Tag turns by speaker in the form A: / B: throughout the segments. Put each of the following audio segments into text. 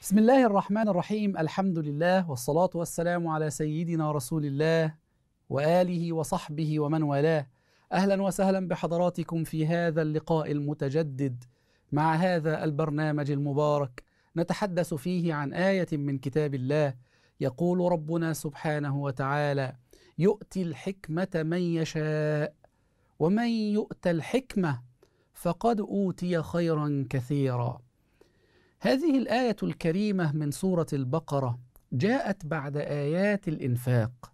A: بسم الله الرحمن الرحيم الحمد لله والصلاة والسلام على سيدنا رسول الله وآله وصحبه ومن والاه أهلا وسهلا بحضراتكم في هذا اللقاء المتجدد مع هذا البرنامج المبارك نتحدث فيه عن آية من كتاب الله يقول ربنا سبحانه وتعالى يؤتي الحكمة من يشاء ومن يؤت الحكمة فقد اوتي خيرا كثيرا هذه الايه الكريمه من سوره البقره جاءت بعد ايات الانفاق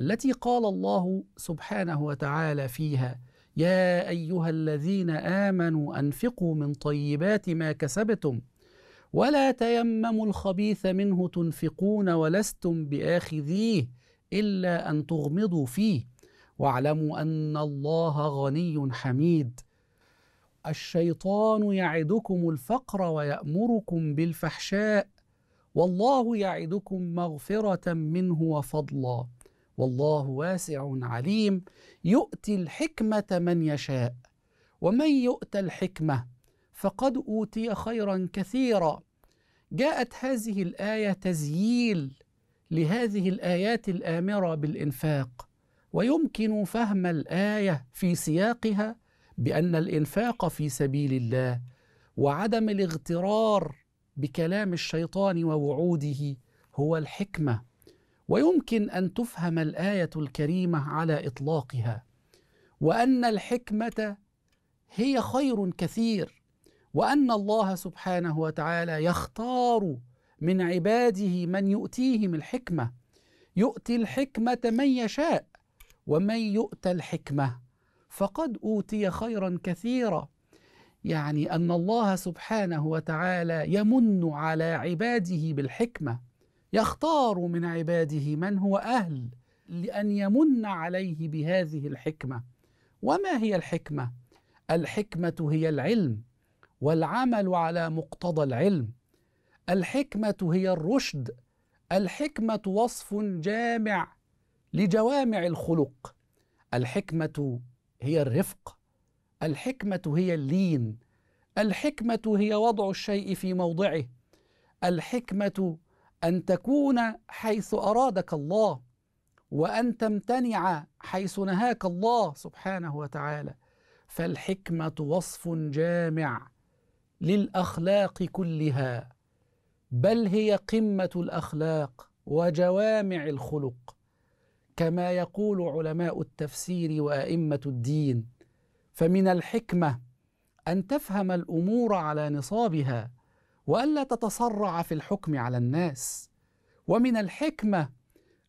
A: التي قال الله سبحانه وتعالى فيها يا ايها الذين امنوا انفقوا من طيبات ما كسبتم ولا تيمموا الخبيث منه تنفقون ولستم باخذيه الا ان تغمضوا فيه واعلموا ان الله غني حميد الشيطان يعدكم الفقر ويأمركم بالفحشاء والله يعدكم مغفرة منه وفضلا والله واسع عليم يؤتي الحكمة من يشاء ومن يؤت الحكمة فقد أوتي خيرا كثيرا جاءت هذه الآية تزييل لهذه الآيات الآمرة بالإنفاق ويمكن فهم الآية في سياقها بان الانفاق في سبيل الله وعدم الاغترار بكلام الشيطان ووعوده هو الحكمه ويمكن ان تفهم الايه الكريمه على اطلاقها وان الحكمه هي خير كثير وان الله سبحانه وتعالى يختار من عباده من يؤتيهم الحكمه يؤتي الحكمه من يشاء ومن يؤتى الحكمه فقد اوتي خيرا كثيرا يعني ان الله سبحانه وتعالى يمن على عباده بالحكمه يختار من عباده من هو اهل لان يمن عليه بهذه الحكمه وما هي الحكمه الحكمه هي العلم والعمل على مقتضى العلم الحكمه هي الرشد الحكمه وصف جامع لجوامع الخلق الحكمه هي الرفق الحكمة هي اللين الحكمة هي وضع الشيء في موضعه الحكمة أن تكون حيث أرادك الله وأن تمتنع حيث نهاك الله سبحانه وتعالى فالحكمة وصف جامع للأخلاق كلها بل هي قمة الأخلاق وجوامع الخلق كما يقول علماء التفسير وائمه الدين فمن الحكمه ان تفهم الامور على نصابها والا تتسرع في الحكم على الناس ومن الحكمه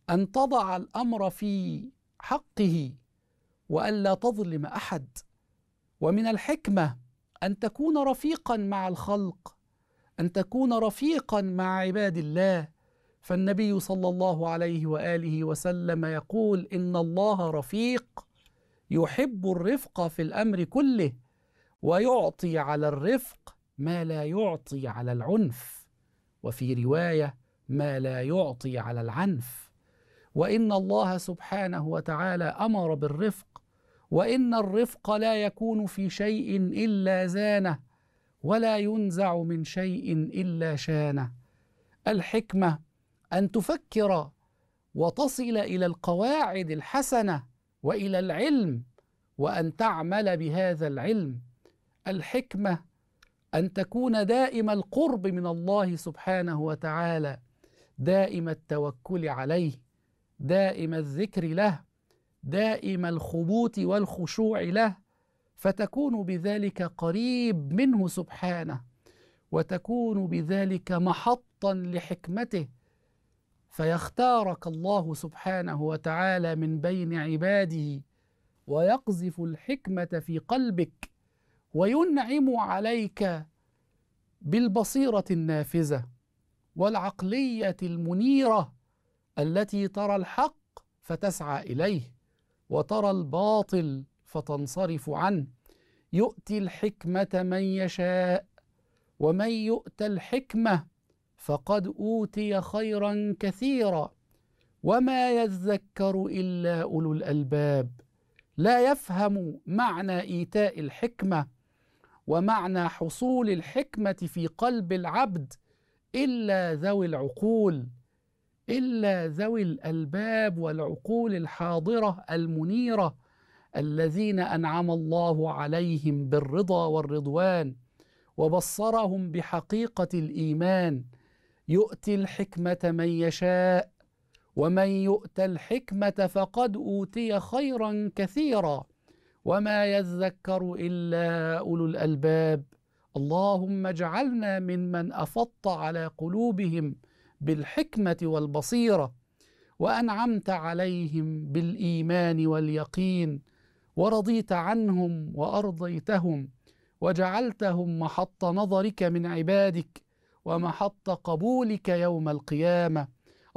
A: ان تضع الامر في حقه والا تظلم احد ومن الحكمه ان تكون رفيقا مع الخلق ان تكون رفيقا مع عباد الله فالنبي صلى الله عليه واله وسلم يقول ان الله رفيق يحب الرفق في الامر كله ويعطي على الرفق ما لا يعطي على العنف وفي روايه ما لا يعطي على العنف وان الله سبحانه وتعالى امر بالرفق وان الرفق لا يكون في شيء الا زانه ولا ينزع من شيء الا شانه الحكمه ان تفكر وتصل الى القواعد الحسنه والى العلم وان تعمل بهذا العلم الحكمه ان تكون دائم القرب من الله سبحانه وتعالى دائم التوكل عليه دائم الذكر له دائم الخبوت والخشوع له فتكون بذلك قريب منه سبحانه وتكون بذلك محطا لحكمته فيختارك الله سبحانه وتعالى من بين عباده ويقذف الحكمه في قلبك وينعم عليك بالبصيره النافذه والعقليه المنيره التي ترى الحق فتسعى اليه وترى الباطل فتنصرف عنه يؤتي الحكمه من يشاء ومن يؤت الحكمه فقد اوتي خيرا كثيرا وما يذكر الا اولو الالباب لا يفهم معنى ايتاء الحكمه ومعنى حصول الحكمه في قلب العبد الا ذوي العقول الا ذوي الالباب والعقول الحاضره المنيره الذين انعم الله عليهم بالرضا والرضوان وبصرهم بحقيقه الايمان يؤتي الحكمه من يشاء ومن يؤت الحكمه فقد اوتي خيرا كثيرا وما يذكر الا اولو الالباب اللهم اجعلنا ممن افضت على قلوبهم بالحكمه والبصيره وانعمت عليهم بالايمان واليقين ورضيت عنهم وارضيتهم وجعلتهم محط نظرك من عبادك ومحط قبولك يوم القيامة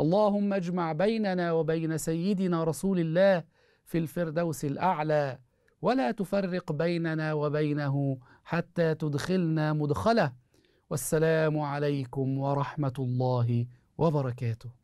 A: اللهم اجمع بيننا وبين سيدنا رسول الله في الفردوس الأعلى ولا تفرق بيننا وبينه حتى تدخلنا مدخله والسلام عليكم ورحمة الله وبركاته